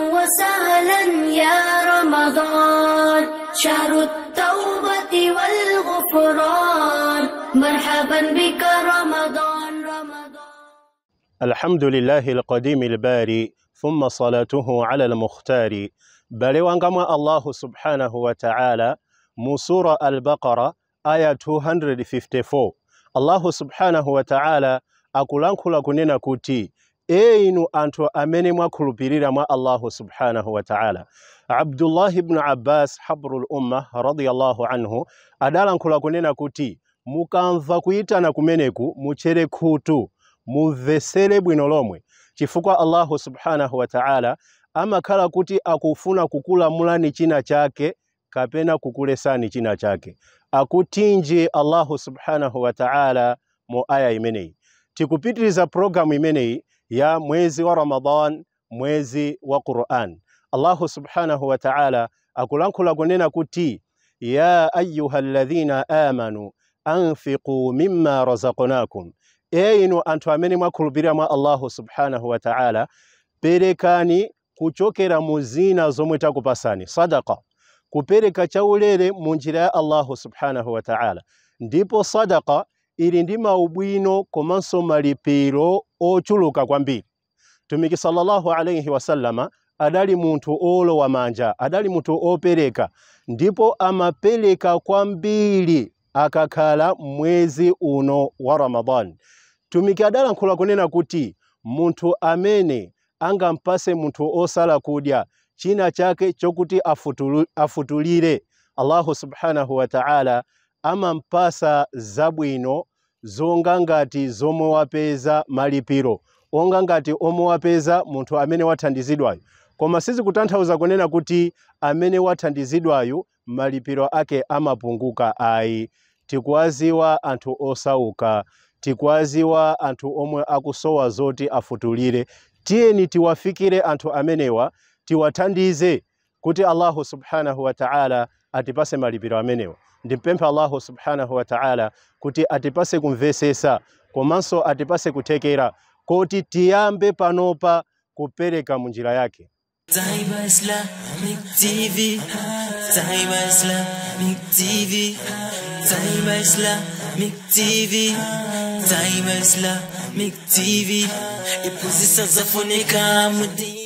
وسهلا يا رمضان شهر التوبة والغفران مرحبا بك رمضان رمضان الحمد لله القديم الباري ثم صلاته على المختار بل وانقم الله سبحانه وتعالى مسورة البقرة آية 254 الله سبحانه وتعالى أنك kunena كتي einu anthu amene mwakhulupirira mwa Allahu subhanahu wa ta'ala Abdullah ibn Abbas habrul umma radiyallahu anhu adalankhula kunena kuti mukamva kuyitana kumeneku muchere khutu mumvesere bwino lomwe chifukwa Allahu subhanahu wa ta'ala amakhala kuti akufuna kukulamulani china chake kapena kukulesani china chake akutinje Allahu subhanahu wa ta'ala mu aya imeneyi tikupitiriza programu imeneyi ya mwezi wa Ramadhan, mwezi wa Qur'an. Allahu subhanahu wa ta'ala kunena kuti ya ayuha alladhina amanu anfiqu mimma razaqnakum, einu ee anthu amene mwakhulupirira mwa Allahu subhanahu wa ta'ala perekani kuchokera mu zina zomwe takupasani sadaka, kupereka chaulere mu njira ya Allahu subhanahu wa ta'ala, ndipo sadaqa ili ndi maubwino komanso malipiro ochuluka kwambiri tumiki sallallahu alayhi wasallama adali munthu olowa manja adali munthu opereka ndipo amapereka kwambiri akakhala mwezi uno wa ramadan tumiki adalankhula kunena kuti munthu amene angampase munthu osala kudya china chake chokuti afutulu, afutulire allahu subhanahu wataala amampasa zabwino zonga ngati wapeza malipiro onga ngati wapeza munthu amene wathandizidwayo koma sizikutanthauza kunena kuti amene wathandizidwayo malipiro ake amapunguka ayi tikuwaziwa anthu osauka tikuwaziwa anthu omwe akusowa zoti afutulire tiyeni tiwafikire anthu amenewa tiwathandize kuti allahu subhanahu wa ta'ala atipase malipiro amenewo ndimpempha allahu subhanahu wataala kuti atipase kumvesesa komanso atipase kuthekera koti tiyambe panopa kupereka munjira yake Islamic TV Islamic TV Islamic TV Islamic TV